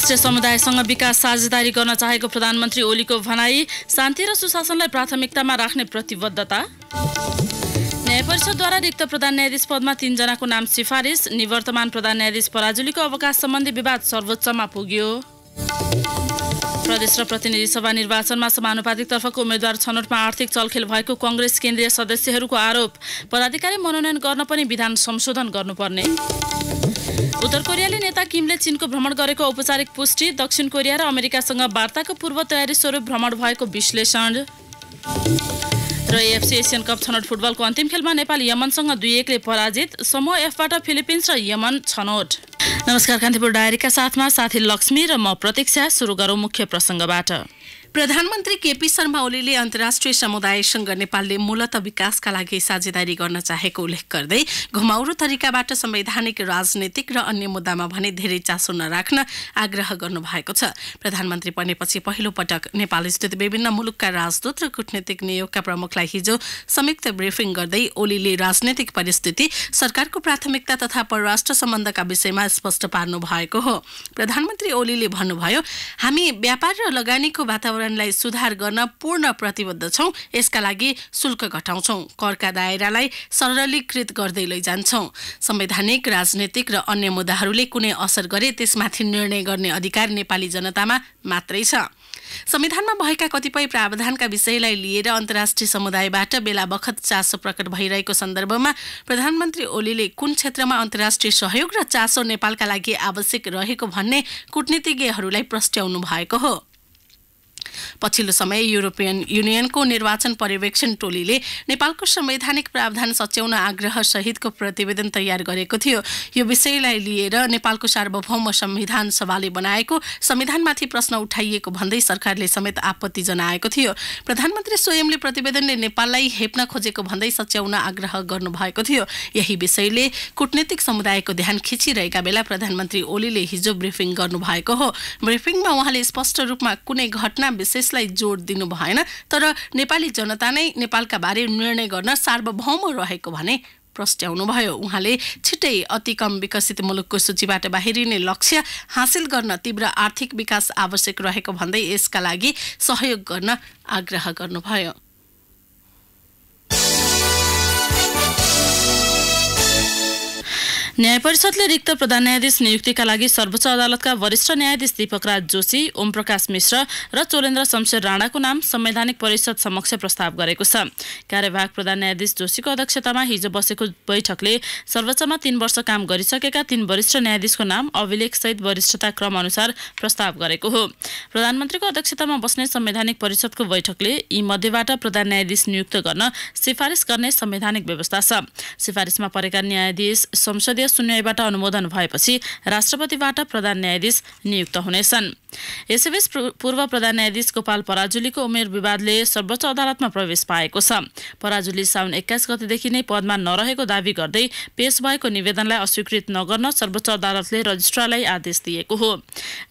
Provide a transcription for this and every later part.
अन्तर्राष्ट्रिय समुदायसँग विकास साझेदारी गर्न चाहेको प्रधानमन्त्री ओलीको भनाई शान्ति र सुशासनलाई प्राथमिकतामा राख्ने प्रतिबद्धता न्याय परिषदद्वारा रिक्त प्रधान न्यायाधीश पदमा तीनजनाको नाम सिफारिस निवर्तमान प्रधान न्यायाधीश पराजुलीको अवकाश सम्बन्धी विवाद सर्वोच्चमा पुग्यो प्रदेश र प्रतिनिधि सभा निर्वाचनमा समानुपातिक तर्फको उम्मेद्वार छनौटमा आर्थिक चलखेल भएको कङ्ग्रेस केन्द्रीय सदस्यहरूको आरोप पदाधिकारी मनोनयन गर्न पनि विधान संशोधन गर्नुपर्ने उत्तर कोरियाली नेता किमले चीनको भ्रमण गरेको औपचारिक पुष्टि दक्षिण कोरिया र अमेरिकासँग वार्ताको पूर्व तयारी स्वरूप भ्रमण भएको विश्लेषण र एएफसी एसियन कप छनौट फुटबलको अन्तिम खेलमा नेपाल यमनसँग दुई एकले पराजित समूह एफबाट फिलिपिन्स र यमन छनौट नमस्कार कान्तिपुर डायरीका साथमा साथी लक्ष्मी र म प्रतीक्षा सुरु गरौँ मुख्य प्रसङ्गबाट प्रधानमन्त्री केपी शर्मा ओलीले अन्तर्राष्ट्रिय समुदायसँग नेपालले मूलत विकासका लागि साझेदारी गर्न चाहेको उल्लेख गर्दै घुमाउरो तरिकाबाट संवैधानिक राजनीतिक र अन्य मुद्दामा भने धेरै चासो नराख्न आग्रह गर्नुभएको छ प्रधानमन्त्री बनेपछि पहिलो पटक नेपालस्थित विभिन्न मुलुकका राजदूत र कूटनीतिक नियोगका प्रमुखलाई हिजो संयुक्त ब्रिफिङ गर्दै ओलीले राजनैतिक परिस्थिति सरकारको प्राथमिकता तथा परराष्ट्र सम्बन्धका विषयमा स्पष्ट पार्नु भएको हो प्रधानमन्त्री ओलीले भन्नुभयो हामी व्यापार र लगानीको वातावरण वातावरणलाई सुधार गर्न पूर्ण प्रतिबद्ध छौँ यसका लागि शुल्क घटाउँछौँ करका दायरालाई सरलीकृत गर्दै लैजान्छौँ संवैधानिक राजनैतिक र अन्य मुद्दाहरूले कुनै असर गरे त्यसमाथि निर्णय गर्ने अधिकार नेपाली जनतामा मात्रै छ संविधानमा भएका कतिपय प्रावधानका विषयलाई लिएर अन्तर्राष्ट्रिय समुदायबाट बेला बखत चासो प्रकट भइरहेको सन्दर्भमा प्रधानमन्त्री ओलीले कुन क्षेत्रमा अन्तर्राष्ट्रिय सहयोग र चासो नेपालका लागि आवश्यक रहेको भन्ने कुटनीतिज्ञहरूलाई प्रस्ट्याउनु भएको हो पछिल्लो समय युरोपियन युनियनको निर्वाचन पर्यवेक्षण टोलीले नेपालको संवैधानिक प्रावधान सच्याउन आग्रह सहितको प्रतिवेदन तयार गरेको थियो यो विषयलाई लिएर नेपालको सार्वभौम संविधान सभाले बनाएको संविधानमाथि प्रश्न उठाइएको भन्दै सरकारले समेत आपत्ति जनाएको थियो प्रधानमन्त्री स्वयंले प्रतिवेदनले नेपाललाई हेप्न खोजेको भन्दै सच्याउन आग्रह गर्नुभएको थियो यही विषयले कुटनीतिक समुदायको ध्यान खिचिरहेका बेला प्रधानमन्त्री ओलीले हिजो ब्रिफिङ गर्नुभएको हो ब्रिफिङमा उहाँले स्पष्ट रूपमा कुनै घटना नाम विशेषलाई जोड दिनु भएन तर नेपाली जनता नै नेपालका बारे निर्णय गर्न सार्वभौम रहेको भने प्रस्ट्याउनुभयो उहाँले छिट्टै अति कम विकसित मुलुकको सूचीबाट बाहिरिने लक्ष्य हासिल गर्न तीव्र आर्थिक विकास आवश्यक रहेको भन्दै यसका लागि सहयोग गर्न आग्रह गर्नुभयो न्याय परिषदले रिक्त प्रधान न्यायाधीश नियुक्तिका लागि सर्वोच्च अदालतका वरिष्ठ न्यायाधीश दीपक राज जोशी प्रकाश मिश्र र चोलेन्द्र शमशेर राणाको नाम संवैधानिक परिषद समक्ष प्रस्ताव गरेको छ कार्यवाहक प्रधान न्यायाधीश जोशीको अध्यक्षतामा हिजो बसेको बैठकले सर्वोच्चमा तीन वर्ष काम गरिसकेका तीन वरिष्ठ न्यायाधीशको नाम अभिलेख सहित वरिष्ठता क्रम अनुसार प्रस्ताव गरेको हो प्रधानमन्त्रीको अध्यक्षतामा बस्ने संवैधानिक परिषदको बैठकले यी मध्येबाट प्रधान न्यायाधीश नियुक्त गर्न सिफारिस गर्ने संवैधानिक व्यवस्था छ सिफारिसमा परेका न्यायाधीश संसदीय सुनवाईबाट अनुमोदन भएपछि राष्ट्रपतिबाट प्रधान न्यायाधीश नियुक्त हुनेछन् यसैबीच पूर्व प्रधान न्यायाधीश गोपाल पराजुलीको उमेर विवादले सर्वोच्च अदालतमा प्रवेश पाएको छ पराजुली साउन एक्काइस गतिदेखि नै पदमा नरहेको दावी गर्दै पेश भएको निवेदनलाई अस्वीकृत नगर्न सर्वोच्च अदालतले रजिस्ट्रारलाई आदेश दिएको हो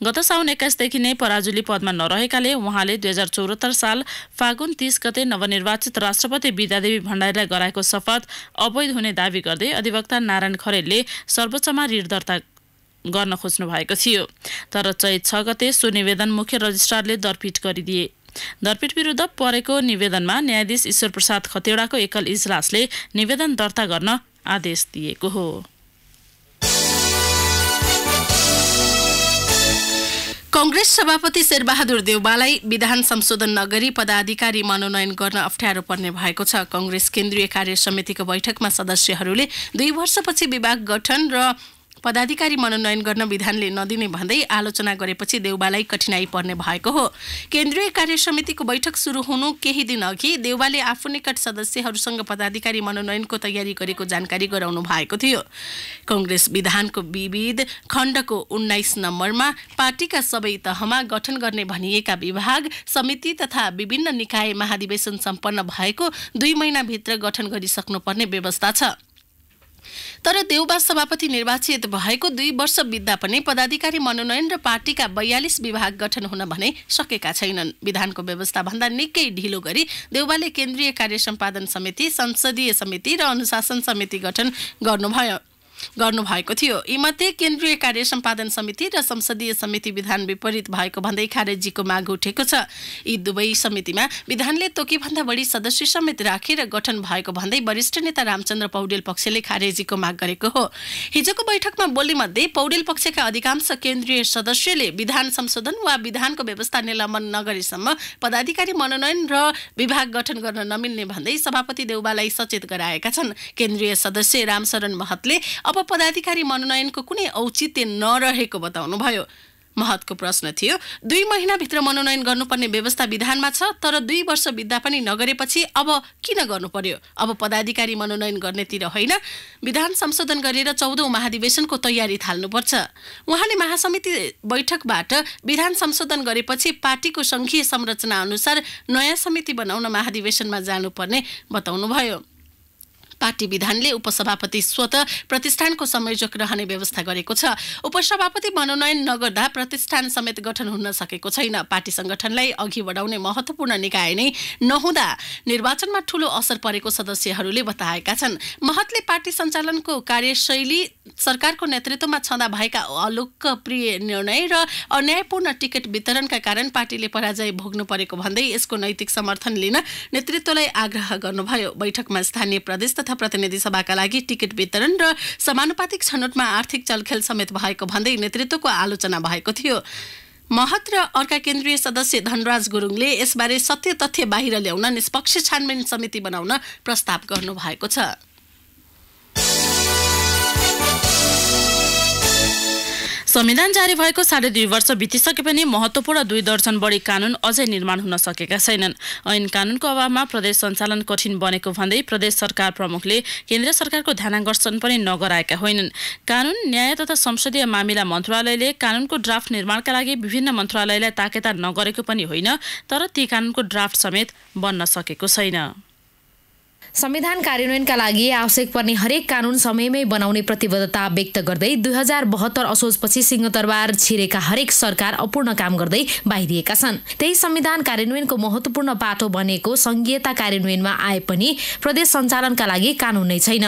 गत साउन एक्काइसदेखि नै पराजुली पदमा नरहेकाले उहाँले दुई हजार चौहत्तर साल फागुन तीस गते नवनिर्वाचित राष्ट्रपति विद्यादेवी भण्डारीलाई गराएको शपथ अवैध हुने दावी गर्दै अधिवक्ता नारायण खरेलले सर्वोच्चमा ऋण दर्ता गर्न खोज्नु भएको थियो तर चैत छ गते सो निवेदन मुख्य रजिस्ट्रारले दरपिट गरिदिए दरपिट विरुद्ध परेको निवेदनमा न्यायाधीश ईश्वर प्रसाद खतेडाको एकल इजलासले निवेदन दर्ता गर्न आदेश दिएको हो कंग्रेस सभापति शेरबहादुर देउबालाई विधान संशोधन नगरी पदाधिकारी मनोनयन गर्न अप्ठ्यारो पर्ने भएको छ कंग्रेस केन्द्रीय कार्य समितिको बैठकमा सदस्यहरूले दुई वर्षपछि विभाग गठन र पदाधिकारी मनोनयन गर्न विधानले नदिने भन्दै आलोचना गरेपछि देउबालाई कठिनाई पर्ने भएको हो केन्द्रीय कार्य समितिको बैठक सुरु हुनु केही दिन अघि देउबाले आफू निकट सदस्यहरूसँग पदाधिकारी मनोनयनको तयारी गरेको जानकारी गराउनु भएको थियो कङ्ग्रेस विधानको विविध खण्डको उन्नाइस नम्बरमा पार्टीका सबै तहमा गठन गर्ने भनिएका विभाग समिति तथा विभिन्न निकाय महाधिवेशन सम्पन्न भएको दुई महिनाभित्र गठन गरिसक्नुपर्ने व्यवस्था छ तर देउबा सभापति निर्वाचित भएको दुई वर्ष बित्दा पनि पदाधिकारी मनोनयन र पार्टीका बयालिस विभाग गठन हुन भने सकेका छैनन् विधानको भन्दा निकै ढिलो गरी देउबाले केन्द्रीय कार्य सम्पादन समिति संसदीय समिति र अनुशासन समिति गठन गर्नुभयो गर्नुभएको थियो यीमध्ये केन्द्रीय कार्य सम्पादन समिति र संसदीय समिति विधान विपरीत भएको भन्दै खारेजीको माग उठेको छ यी दुवै समितिमा विधानले तोकीभन्दा बढी सदस्य समेत राखेर गठन भएको भन्दै वरिष्ठ नेता रामचन्द्र पौडेल पक्षले खारेजीको माग गरेको हो हिजोको बैठकमा बोलीमध्ये पौडेल पक्षका अधिकांश केन्द्रीय सदस्यले विधान संशोधन वा विधानको व्यवस्था निलम्बन नगरेसम्म पदाधिकारी मनोनयन र विभाग गठन गर्न नमिल्ने भन्दै सभापति देउबालाई सचेत गराएका छन् केन्द्रीय सदस्य रामशरण महतले अब पदाधिकारी मनोनयनको कुनै औचित्य नरहेको बताउनुभयो महतको प्रश्न थियो दुई महिनाभित्र मनोनयन गर्नुपर्ने व्यवस्था विधानमा छ तर दुई वर्ष बित्दा पनि नगरेपछि अब किन गर्नु पर्यो अब पदाधिकारी मनोनयन गर्नेतिर होइन विधान संशोधन गरेर चौधौँ महाधिवेशनको तयारी थाल्नुपर्छ उहाँले महासमिति बैठकबाट विधान संशोधन गरेपछि पार्टीको सङ्घीय संरचना अनुसार नयाँ समिति बनाउन महाधिवेशनमा जानुपर्ने बताउनुभयो पार्टी विधानले उपसभापति स्वत प्रतिष्ठानको संयोजक रहने व्यवस्था गरेको छ उपसभापति मनोनयन नगर्दा प्रतिष्ठान समेत गठन हुन सकेको छैन पार्टी संगठनलाई अघि बढाउने महत्वपूर्ण निकाय नै नहुँदा निर्वाचनमा ठूलो असर परेको सदस्यहरूले बताएका छन् महतले पार्टी सञ्चालनको कार्यशैली सरकारको नेतृत्वमा छँदा भएका अलोकप्रिय निर्णय र अन्यायपूर्ण टिकट वितरणका कारण पार्टीले पराजय भोग्नु परेको भन्दै यसको नैतिक समर्थन लिन नेतृत्वलाई आग्रह गर्नुभयो बैठकमा स्थानीय प्रदेश तथा प्रतिनिधि सभाका लागि टिकट वितरण र समानुपातिक छनौटमा आर्थिक चलखेल समेत भएको भन्दै नेतृत्वको आलोचना भएको थियो महत र अर्का केन्द्रीय सदस्य धनराज गुरुङले यसबारे सत्य तथ्य बाहिर ल्याउन निष्पक्ष छानबिन समिति बनाउन प्रस्ताव गर्नुभएको छ संविधान जारी भएको साढे दुई वर्ष बितिसके पनि महत्त्वपूर्ण दुई दर्जन बढी कानुन अझै निर्माण हुन सकेका छैनन् ऐन कानुनको अभावमा प्रदेश सञ्चालन कठिन बनेको भन्दै प्रदेश सरकार प्रमुखले केन्द्र सरकारको ध्यानकर्षण पनि नगराएका होइनन् कानुन न्याय तथा संसदीय मामिला मन्त्रालयले कानुनको ड्राफ्ट निर्माणका लागि विभिन्न मन्त्रालयलाई ताकेता नगरेको पनि होइन तर ती कानुनको ड्राफ्ट समेत बन्न सकेको छैन संविधान कार्यान्वयनका लागि आवश्यक पर्ने हरेक कानुन समयमै बनाउने प्रतिबद्धता व्यक्त गर्दै दुई हजार बहत्तर असोजपछि सिंहदरबार छिरेका हरेक सरकार अपूर्ण काम गर्दै बाहिरिएका छन् त्यही संविधान कार्यान्वयनको महत्त्वपूर्ण पाटो बनेको संघीयता कार्यान्वयनमा आए पनि प्रदेश सञ्चालनका लागि कानुन नै छैन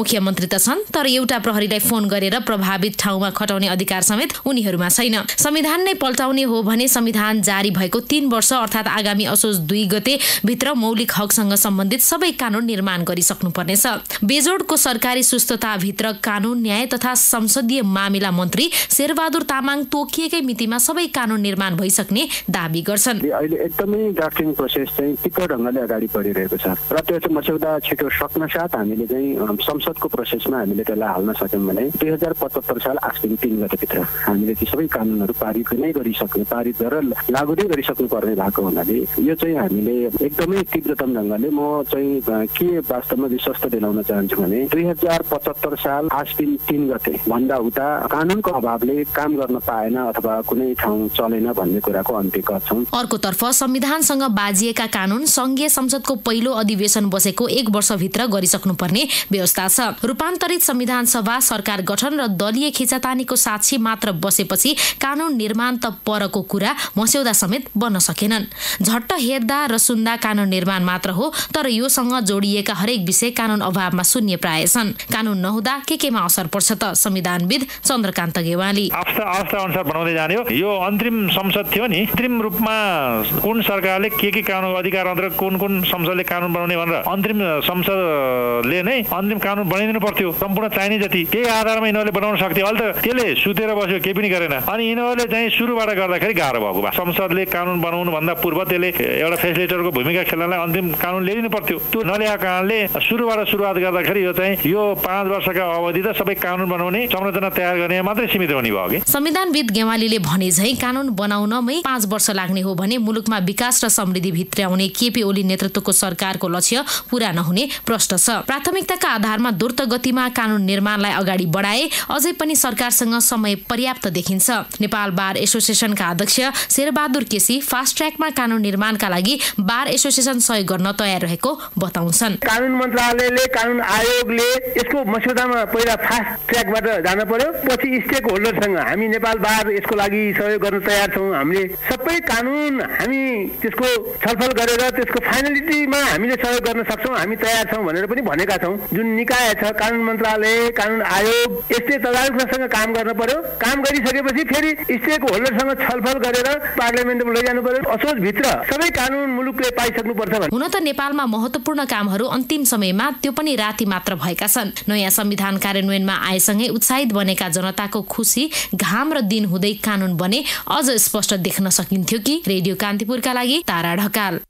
मुख्यमन्त्री त छन् तर एउटा प्रहरीलाई फोन गरेर प्रभावित ठाउँमा खटाउने अधिकार समेत उनीहरूमा छैन संविधान नै पल्टाउने हो भने संविधान जारी भएको तीन वर्ष अर्थात् आगामी असोज दुई गते भित्र मौलिक हकसँग सम्बन्धित सबै कानुन निर्माण गरिसक्नुपर्नेछ बेजोडको सरकारी सुस्थताभित्र कानुन न्याय तथा संसदीय मामिला मन्त्री शेरबहादुर तामाङ तोकिएकै मितिमा सबै कानुन निर्माण भइसक्ने दावी गर्छन् अहिले एकदमै ड्राफ्टिङ प्रोसेस चाहिँ तिक्क ढङ्गले अगाडि बढिरहेको छ र त्यो चाहिँ मस्यौदा छिटो सक्न साथ हामीले चाहिँ संसदको प्रोसेसमा हामीले त्यसलाई हाल्न सक्यौँ भने दुई हजार पचहत्तर साल आजदेखि तिन गतेभित्र हामीले ती सबै कानुनहरू पारित नै गरिसक्ने पारित गरेर लागु नै गरिसक्नु पर्ने भएको हुनाले यो चाहिँ हामीले एकदमै तीव्रतम ढङ्गले म चाहिँ के वास्तवमा विश्वस्त दिलाउन चाहन्छु भने दुई हजार पचहत्तर साल आश्विन तिन गते भन्दा उता कानुनको अभावले काम गर्न पाएन अथवा कुनै ठाउँ चलेन भन्ने कुराको अन्त्य गर्छौँ अर्कोतर्फ संविधानसँग बाजिएका कानुन संघीय संसदको पहिलो अधिवेशन बसेको एक वर्षभित्र गरिसक्नुपर्ने व्यवस्था छ रूपान्तरित संविधान सभा सरकार गठन र दलीय खिचातानीको साक्षी मात्र बसेपछि कानुन निर्माण त परको कुरा मस्यौदा समेत बन्न सकेनन् झट्ट हेर्दा र सुन्दा कानुन निर्माण मात्र हो तर योसँग जोड जोडिएका हरेक विषय कानुन अभावमा शून्य प्राय छन् कानुन नहुँदा के केमा असर पर्छ त संविधानविद चन्द्रकान्त गेवाली अनुसार बनाउँदै जाने हो यो अन्तरिम संसद थियो नि अन्तरिम रूपमा कुन सरकारले के के कानुन अधिकार अन्तर्गत कुन कुन संसदले कानुन बनाउने भनेर अन्तरिम संसदले नै अन्तरिम कानुन बनाइदिनु पर्थ्यो सम्पूर्ण चाहिने जति त्यही आधारमा यिनीहरूले बनाउन सक्थ्यो अहिले त त्यसले सुतेर बस्यो केही पनि गरेन अनि यिनीहरूले चाहिँ सुरुबाट गर्दाखेरि गाह्रो भएको भए संसदले कानुन बनाउनु भन्दा पूर्व त्यसले एउटा फेसिलिटरको भूमिका खेल्नलाई अन्तिम कानुन ल्याइदिनु पर्थ्यो त्यो नले नयाँ कारणले सुरुबाट सुरुवात गर्दाखेरि यो चाहिँ यो पाँच वर्षका अवधि त सबै कानुन बनाउने संरचना तयार गर्ने मात्रै सीमित हुने भयो कि संविधानविद गेवालीले भने झै कानुन बनाउनमै पाँच वर्ष लाग्ने हो भने मुलुकमा विकास र समृद्धि भित्राउने केपी ओली नेतृत्वको सरकारको लक्ष्य पूरा नहुने प्रश्न छ प्राथमिकताका आधारमा द्रुत गतिमा कानुन निर्माणलाई अगाडि बढाए अझै पनि सरकारसँग समय पर्याप्त देखिन्छ नेपाल बार एसोसिएसनका अध्यक्ष शेरबहादुर केसी फास्ट ट्र्याकमा कानुन निर्माणका लागि बार एसोसिएसन सहयोग गर्न तयार रहेको बताउँछ छन् कानुन मन्त्रालयले कानुन आयोगले यसको मस्यौदामा पहिला फास्ट ट्र्याकबाट जान पर्यो पछि स्टेक होल्डरसँग हामी नेपाल बार यसको लागि सहयोग गर्न तयार छौँ हामीले सबै कानुन हामी त्यसको छलफल गरेर त्यसको फाइनलिटीमा हामीले सहयोग गर्न सक्छौँ हामी तयार छौँ भनेर पनि भनेका छौँ जुन निकाय छ कानुन मन्त्रालय कानुन आयोग यस्तै तदारुकसँग काम गर्न पर्यो काम गरिसकेपछि फेरि स्टेक होल्डरसँग छलफल गरेर पार्लियामेन्टमा लैजानु पर्यो असोजभित्र सबै कानुन मुलुकले पाइसक्नुपर्छ हुन त नेपालमा महत्त्वपूर्ण काम कामहरू अन्तिम समयमा त्यो पनि राति मात्र भएका छन् नयाँ संविधान कार्यान्वयनमा आएसँगै उत्साहित बनेका जनताको खुसी घाम र दिन हुँदै कानून बने अझ स्पष्ट देख्न सकिन्थ्यो कि रेडियो कान्तिपुरका लागि तारा ढकाल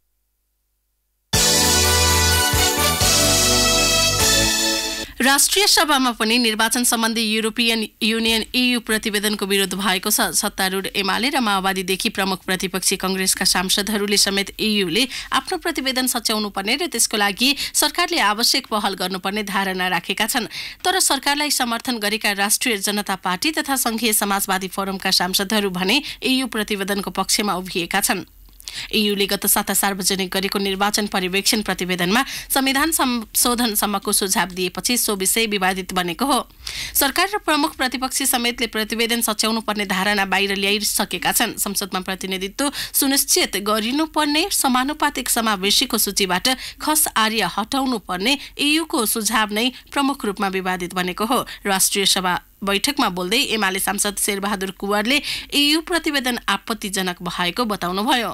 राष्ट्रिय सभामा पनि निर्वाचन सम्बन्धी युरोपियन युनियन इयु प्रतिवेदनको विरोध भएको छ सत्तारूढ एमाले र माओवादीदेखि प्रमुख प्रतिपक्षी कङ्ग्रेसका सांसदहरूले समेत इयुले आफ्नो प्रतिवेदन सच्याउनुपर्ने र त्यसको लागि सरकारले आवश्यक पहल गर्नुपर्ने धारणा राखेका छन् तर सरकारलाई समर्थन गरेका राष्ट्रिय जनता पार्टी तथा संघीय समाजवादी फोरमका सांसदहरू भने इयु प्रतिवेदनको पक्षमा उभिएका छन् इयुले गत साता सार्वजनिक गरेको निर्वाचन पर्यवेक्षण प्रतिवेदनमा संविधान संशोधनसम्मको सुझाव दिएपछि सो विषय विवादित बनेको हो सरकार र प्रमुख प्रतिपक्षी समेतले प्रतिवेदन सच्याउनु पर्ने धारणा बाहिर ल्याइसकेका छन् संसदमा प्रतिनिधित्व सुनिश्चित गरिनुपर्ने समानुपातिक समावेशीको सूचीबाट खस आर्य हटाउनु पर्ने इयुको सुझाव नै प्रमुख रूपमा विवादित बनेको हो राष्ट्रिय सभा बैठकमा बोल्दै एमाले सांसद शेरबहादुर कुवरले इयु प्रतिवेदन आपत्तिजनक भएको बताउनुभयो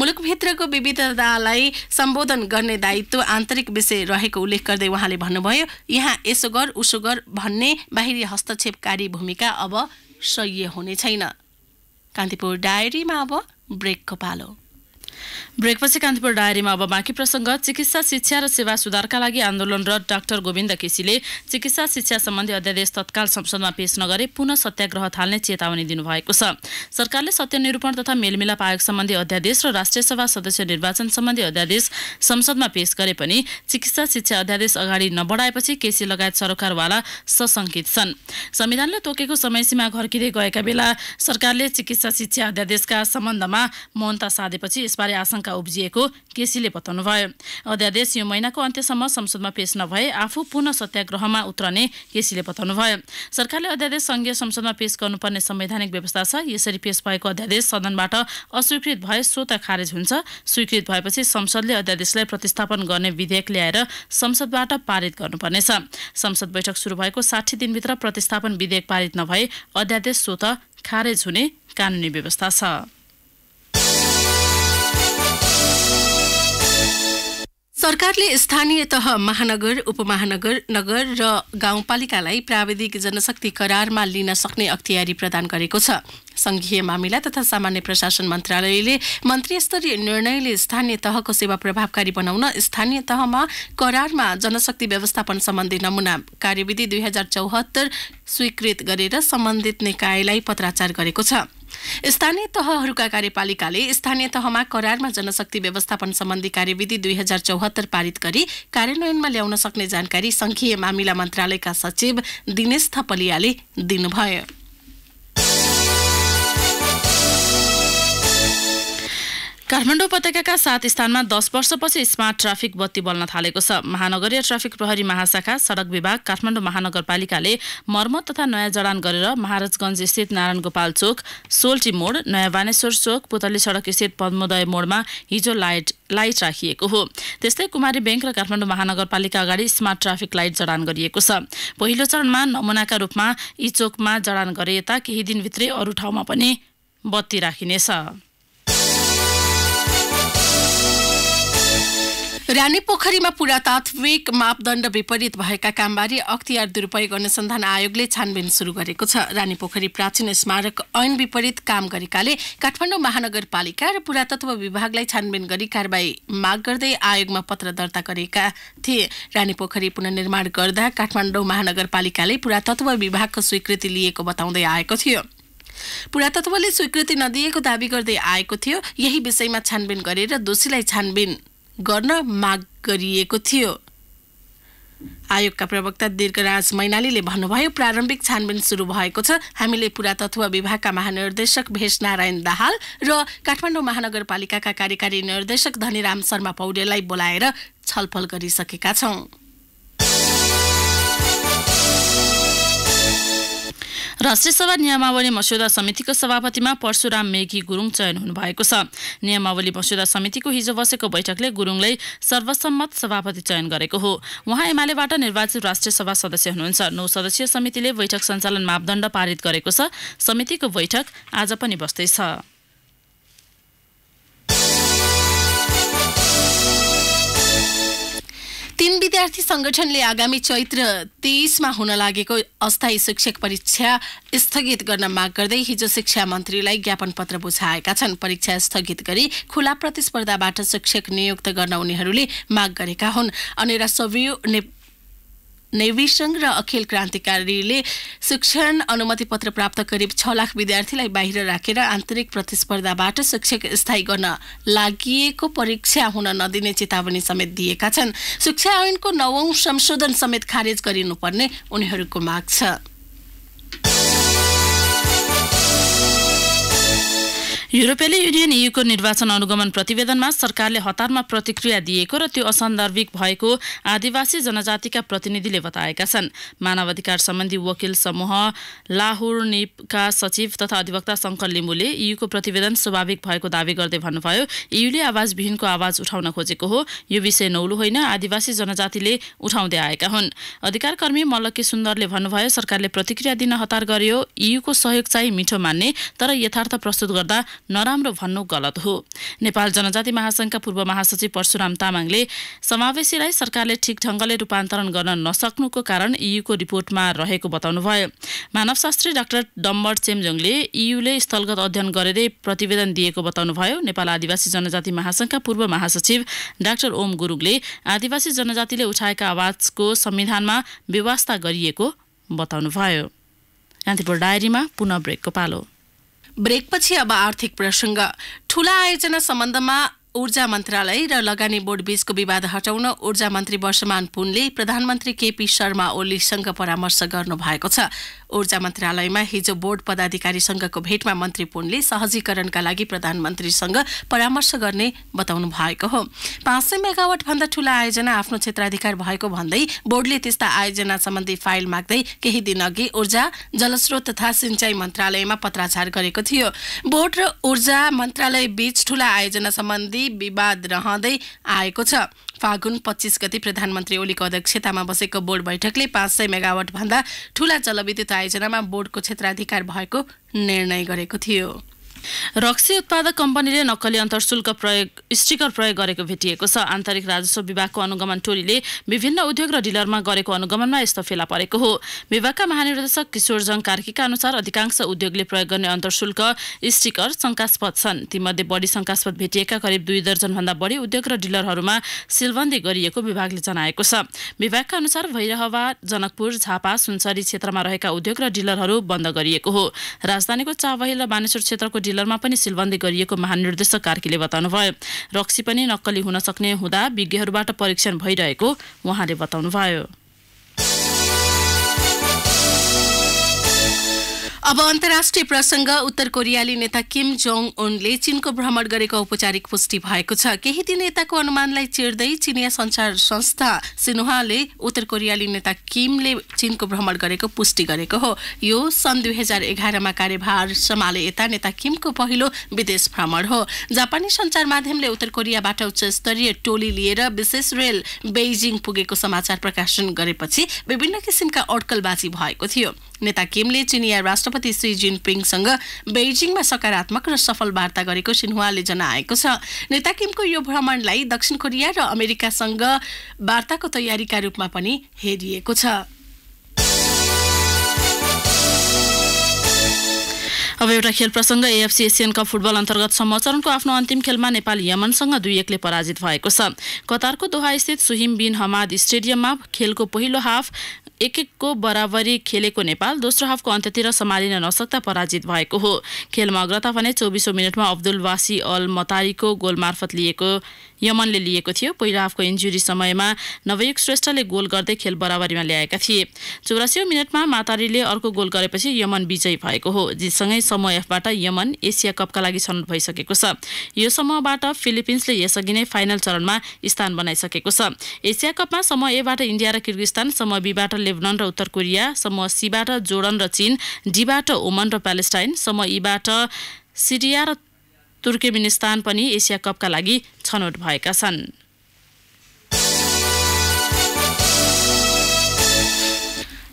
मुलुकभित्रको विविधतालाई सम्बोधन गर्ने दायित्व आन्तरिक विषय रहेको उल्लेख गर्दै उहाँले भन्नुभयो यहाँ यसो गर उसो गर भन्ने बाहिरी हस्तक्षेपकारी भूमिका अब सह्य हुने छैन कान्तिपुर डायरीमा अब ब्रेकको पालो ब्रेकपछि कान्तिपुर डायरीमा अब बाँकी प्रसङ्ग चिकित्सा शिक्षा र सेवा सुधारका लागि आन्दोलनरत डाक्टर गोविन्द केसीले चिकित्सा शिक्षा सम्बन्धी अध्यादेश तत्काल संसदमा पेश नगरे पुनः सत्याग्रह थाल्ने चेतावनी दिनुभएको छ सरकारले सत्यनिरूपण तथा मेलमिलाप आयोग सम्बन्धी अध्यादेश र राष्ट्रिय सभा सदस्य निर्वाचन सम्बन्धी अध्यादेश संसदमा पेश गरे पनि चिकित्सा शिक्षा अध्यादेश अगाडि नबढाएपछि केसी लगायत सरकारवाला सशङ्कित छन् संविधानले तोकेको समयसीमा घर्किँदै गएका बेला सरकारले चिकित्सा शिक्षा अध्यादेशका सम्बन्धमा मौनता साधेपछि यसबारे आशंका आशंका उब्जिएको केसीले भयो अध्यादेश यो महिनाको अन्त्यसम्म संसदमा पेश नभए आफू पुनः सत्याग्रहमा उत्रने केसीले बताउनु भयो सरकारले अध्यादेश संघीय संसदमा पेश गर्नुपर्ने संवैधानिक व्यवस्था छ यसरी पेश भएको अध्यादेश सदनबाट अस्वीकृत भए स्वत खारेज हुन्छ स्वीकृत भएपछि संसदले अध्यादेशलाई प्रतिस्थापन गर्ने विधेयक ल्याएर संसदबाट पारित गर्नुपर्नेछ संसद बैठक सुरु भएको साठी दिनभित्र प्रतिस्थापन विधेयक पारित नभए अध्यादेश स्वत खारेज हुने कानुनी व्यवस्था छ सरकारले स्थानीय तह महानगर उपमहानगर नगर र गाउँपालिकालाई प्राविधिक जनशक्ति करारमा लिन सक्ने अख्तियारी प्रदान गरेको छ संघीय मामिला तथा सामान्य प्रशासन मन्त्रालयले मन्त्रीस्तरीय निर्णयले स्थानीय तहको सेवा प्रभावकारी बनाउन स्थानीय तहमा करारमा जनशक्ति व्यवस्थापन सम्बन्धी नमुना कार्यविधि दुई हजार चौहत्तर स्वीकृत गरेर सम्बन्धित निकायलाई पत्राचार गरेको छ स्थानीय तहहरूका कार्यपालिकाले स्थानीय तहमा करारमा जनशक्ति व्यवस्थापन सम्बन्धी कार्यविधि दुई हजार चौहत्तर पारित गरी कार्यान्वयनमा ल्याउन सक्ने जानकारी संघीय मामिला मन्त्रालयका सचिव दिनेश थपलियाले दिनुभयो काठमाडौँ उपत्यका सात स्थानमा दस वर्षपछि स्मार्ट ट्राफिक बत्ती बल्न थालेको छ महानगरीय ट्राफिक प्रहरी महाशाखा सडक विभाग काठमाडौँ महानगरपालिकाले मर्मत तथा नयाँ जडान गरेर महाराजगञ्ज स्थित नारायण गोपाल चोक सोल्टी मोड नयाँ बानेश्वर चोक पुतली सडक स्थित पद्मोदय मोडमा हिजो लाइट लाइट राखिएको हो त्यस्तै कुमारी ब्याङ्क र काठमाडौँ महानगरपालिका अगाडि स्मार्ट ट्राफिक लाइट जडान गरिएको छ पहिलो चरणमा नमुनाका रूपमा यी चोकमा जडान गरिएता केही दिनभित्रै अरू ठाउँमा पनि बत्ती राखिनेछ रानी पोखरीमा पुरातात्विक मापदण्ड विपरीत भएका कामबारे अख्तियार दुरुपयोग अनुसन्धान आयोगले छानबिन सुरु गरेको छ रानी पोखरी प्राचीन स्मारक ऐन विपरीत काम गरेकाले काठमाडौँ महानगरपालिका र पुरातत्व विभागलाई छानबिन गरी कारवाही माग गर्दै आयोगमा पत्र दर्ता गरेका थिए रानी पोखरी पुननिर्माण गर्दा काठमाडौँ महानगरपालिकाले पुरातत्व विभागको स्वीकृति लिएको बताउँदै आएको थियो पुरातत्वले स्वीकृति नदिएको दावी गर्दै आएको थियो यही विषयमा छानबिन गरेर दोषीलाई छानबिन गर्न माग गरिएको थियो आयोगका प्रवक्ता दीर्घराज मैनालीले भन्नुभयो प्रारम्भिक छानबिन सुरु भएको छ हामीले पुरातत्व विभागका महानिर्देशक भेष नारायण दाहाल र काठमाडौँ महानगरपालिकाका कार्यकारी निर्देशक धनीराम शर्मा पौडेललाई बोलाएर छलफल गरिसकेका छौँ राष्ट्रिय सभा नियमावली मस्यौदा समितिको सभापतिमा परशुराम मेघी गुरुङ चयन हुनुभएको छ नियमावली मस्यौदा समितिको हिजो बसेको बैठकले गुरुङलाई सर्वसम्मत सभापति चयन गरेको हो उहाँ एमालेबाट निर्वाचित राष्ट्रिय सभा सदस्य हुनुहुन्छ नौ सदस्यीय समितिले बैठक सञ्चालन मापदण्ड पारित गरेको छ समितिको बैठक आज पनि बस्दैछ तीन विद्यार्थी संगठनले आगामी चैत्र तेइसमा हुन लागेको अस्थायी शिक्षक परीक्षा स्थगित गर्न माग गर्दै हिजो शिक्षा मन्त्रीलाई ज्ञापन पत्र बुझाएका छन् परीक्षा स्थगित गरी खुला प्रतिस्पर्धाबाट शिक्षक नियुक्त गर्न उनीहरूले माग गरेका हुन् अनेरा सबियो नेविसङ्घ र अखिल क्रान्तिकारीले शिक्षण अनुमति पत्र प्राप्त करिब छ लाख विद्यार्थीलाई बाहिर राखेर आन्तरिक प्रतिस्पर्धाबाट शिक्षक स्थायी गर्न लागि परीक्षा हुन नदिने चेतावनी समेत दिएका छन् शिक्षा ऐनको नवौं संशोधन समेत खारेज गरिनुपर्ने उनीहरूको माग छ युरोपियली युनियन युको निर्वाचन अनुगमन प्रतिवेदनमा सरकारले हतारमा प्रतिक्रिया दिएको र त्यो असान्दर्भिक भएको आदिवासी जनजातिका प्रतिनिधिले बताएका छन् मानवाधिकार सम्बन्धी वकिल समूह निपका सचिव तथा अधिवक्ता शङ्कर लिम्बूले युको प्रतिवेदन स्वाभाविक भएको दावी गर्दै भन्नुभयो युले आवाजविहीनको आवाज उठाउन खोजेको हो यो विषय नौलो होइन आदिवासी जनजातिले उठाउँदै आएका हुन् अधिकार कर्मी मल्लकी सुन्दरले भन्नुभयो सरकारले प्रतिक्रिया दिन हतार गर्यो युको सहयोग चाहिँ मिठो मान्ने तर यथार्थ प्रस्तुत गर्दा नराम्रो भन्नु गलत हो नेपाल जनजाति महासङ्घका पूर्व महासचिव परशुराम तामाङले समावेशीलाई सरकारले ठिक ढङ्गले रूपान्तरण गर्न नसक्नुको कारण इयुको रिपोर्टमा रहेको बताउनुभयो मानवशास्त्री डाक्टर डम्बर चेमजोङले इयुले स्थलगत अध्ययन गरेरै प्रतिवेदन दिएको बताउनुभयो नेपाल आदिवासी जनजाति महासङ्घका पूर्व महासचिव डाक्टर ओम गुरुङले आदिवासी जनजातिले उठाएका आवाजको संविधानमा व्यवस्था गरिएको बताउनुभयो कान्तिपुर डायरीमा पुनः ब्रेकको पालो ब्रेकपछि अब आर्थिक प्रसङ्ग ठूला आयोजना सम्बन्धमा ऊर्जा मन्त्रालय र लगानी बोर्ड बीचको विवाद हटाउन ऊर्जा मन्त्री वर्षमान पुनले प्रधानमन्त्री केपी शर्मा ओलीसँग परामर्श गर्नु भएको छ ऊर्जा मन्त्रालयमा हिजो बोर्ड पदाधिकारीसँगको भेटमा मन्त्री पुनले सहजीकरणका लागि प्रधानमन्त्रीसँग परामर्श गर्ने बताउनु भएको हो पाँच सय मेगावाट भन्दा ठूला आयोजना आफ्नो क्षेत्राधिकार भएको भन्दै बोर्डले त्यस्ता आयोजना सम्बन्धी फाइल माग्दै केही दिन अघि ऊर्जा जलस्रोत तथा सिंचाई मन्त्रालयमा पत्राचार गरेको थियो बोर्ड र ऊर्जा मन्त्रालय बीच ठूला आयोजना सम्बन्धी विवाद रहँदै आएको छ फागुन पच्चिस गति प्रधानमन्त्री ओलीको अध्यक्षतामा बसेको बोर्ड बैठकले पाँच सय भन्दा ठूला जलविद्युत आयोजनामा बोर्डको क्षेत्राधिकार भएको निर्णय गरेको थियो रक्सी उत्पादक कम्पनीले नक्कली अन्तर्शुल्क प्रयोग स्टिकर प्रयोग गरेको भेटिएको छ आन्तरिक राजस्व विभागको अनुगमन टोलीले विभिन्न उद्योग र डिलरमा गरेको अनुगमनमा यस्तो फेला परेको हो विभागका महानिर्देशक किशोर जङ कार्कीका अनुसार अधिकांश उद्योगले प्रयोग गर्ने अन्तर्शुल्क स्टिकर शङ्कास्पद छन् तीमध्ये बढी शङ्कास्पद भेटिएका करिब दुई दर्जनभन्दा बढी उद्योग र डिलरहरूमा सिलबन्दी गरिएको विभागले जनाएको छ विभागका अनुसार भैरहवा जनकपुर झापा सुनसरी क्षेत्रमा रहेका उद्योग र डिलरहरू बन्द गरिएको हो राजधानीको चावहिल र बानेश्वर क्षेत्रको डिलर डिलरमा पनि सिलबन्दी गरिएको महानिर्देशक कार्कीले बताउनुभयो रक्सी पनि नक्कली हुन सक्ने हुँदा विज्ञहरूबाट परीक्षण भइरहेको उहाँले बताउनुभयो अब अन्तर्राष्ट्रिय प्रसङ्ग उत्तर कोरियाली नेता किम जोङ उनले चीनको भ्रमण गरेको औपचारिक पुष्टि भएको छ केही दिन यताको अनुमानलाई चिर्दै चिनिया संचार संस्था सिन्हाले उत्तर कोरियाली नेता किमले चीनको भ्रमण गरेको पुष्टि गरेको हो यो सन् दुई हजार एघारमा कार्यभार सम्हाले यता नेता किमको पहिलो विदेश भ्रमण हो जापानी सञ्चार माध्यमले उत्तर कोरियाबाट उच्च स्तरीय टोली लिएर विशेष रेल बेजिङ पुगेको समाचार प्रकाशन गरेपछि विभिन्न किसिमका अड्कलबाजी भएको थियो नेता किमले चिनिया राष्ट्र राष्ट्रपति सी जिनपिङसँग बेजिङमा सकारात्मक र सफल वार्ता गरेको सिन्हुवाले जनाएको छ नेता किमको यो भ्रमणलाई दक्षिण कोरिया र अमेरिकासँग वार्ताको तयारीका रूपमा पनि हेरिएको छ अब एउटा खेल प्रसङ्ग एएफसी एसियन कप फुटबल अन्तर्गत समाचरणको आफ्नो अन्तिम खेलमा नेपाल यमनसँग दुई एकले पराजित भएको छ कतारको दोहास्थित सुहिम बिन हमाद स्टेडियममा खेलको पहिलो हाफ एक एकको बराबरी खेलेको नेपाल दोस्रो हाफको अन्त्यतिर सम्हालिन नसक्दा पराजित भएको हो खेलमा अग्रता भने चौबिसौँ मिनटमा अब्दुल वासी अल मतारीको गोल मार्फत लिएको यमनले लिएको थियो पहिलो हाफको इन्जुरी समयमा नवयुग श्रेष्ठले गोल गर्दै खेल बराबरीमा ल्याएका थिए चौरासी मिनटमा मातारीले अर्को गोल गरेपछि यमन विजयी भएको हो जीसँगै समूह एफबाट यमन एसिया कपका लागि छनौट भइसकेको छ यो समूहबाट फिलिपिन्सले यसअघि नै फाइनल चरणमा स्थान बनाइसकेको छ एसिया कपमा समूह एबाट इन्डिया र किर्गिस्तान समूह बीबाट लेबनन र उत्तर कोरिया समूह सीबाट जोर्डन र चीन डीबाट ओमन र प्यालेस्टाइन समूह ईबाट सिरिया र तुर्केमिनिस्तान पनि एसिया कपका लागि छनौट भएका छन्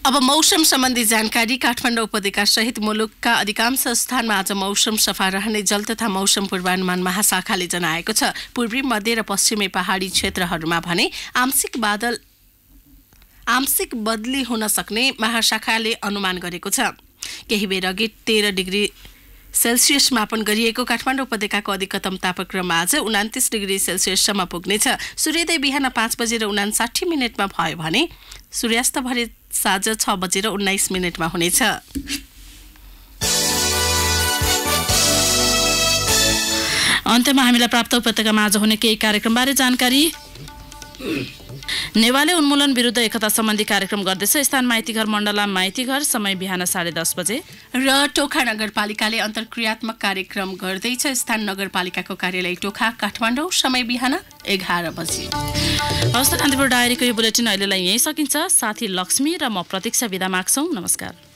अब मौसम सम्बन्धी जानकारी काठमाडौँ उपत्यका सहित मुलुकका अधिकांश स्थानमा आज मौसम सफा रहने जल तथा मौसम पूर्वानुमान महाशाखाले जनाएको छ पूर्वी मध्य र पश्चिमी पहाडी क्षेत्रहरूमा भने आंशिक बादल आंशिक बदली हुन सक्ने महाशाखाले अनुमान गरेको छ केही बेर अघि तेह्र डिग्री सेल्सियस मापन गरिएको काठमाडौँ उपत्यकाको अधिकतम तापक्रम आज उनातिस डिग्री सेल्सियससम्म पुग्नेछ सूर्योदय बिहान पाँच बजेर उनासाठी मिनटमा भयो भने सूर्यास्त भरे साँझ छ बजेर उन्नाइस मिनटमा हुनेछ अन्त्यमा हामीलाई प्राप्त उपत्यकामा आज हुने केही कार्यक्रमबारे जानकारी नेवाले उन्मूलन विरुद्ध एकता सम्बन्धी कार्यक्रम गर्दैछ स्थान माइतीघर मण्डला माइतीघर समय बिहान साढे दस बजे र टोखा नगरपालिकाले अन्तर्क्रियात्मक कार्यक्रम गर्दैछ स्थान नगरपालिकाको कार्यालय टोखा काठमाडौँ समय बिहान एघार बजे हस्त कान्तिपुर डायरीको यो बुलेटिन अहिलेलाई यहीँ सकिन्छ साथी लक्ष्मी र म प्रतीक्षा विदा माग्छौँ नमस्कार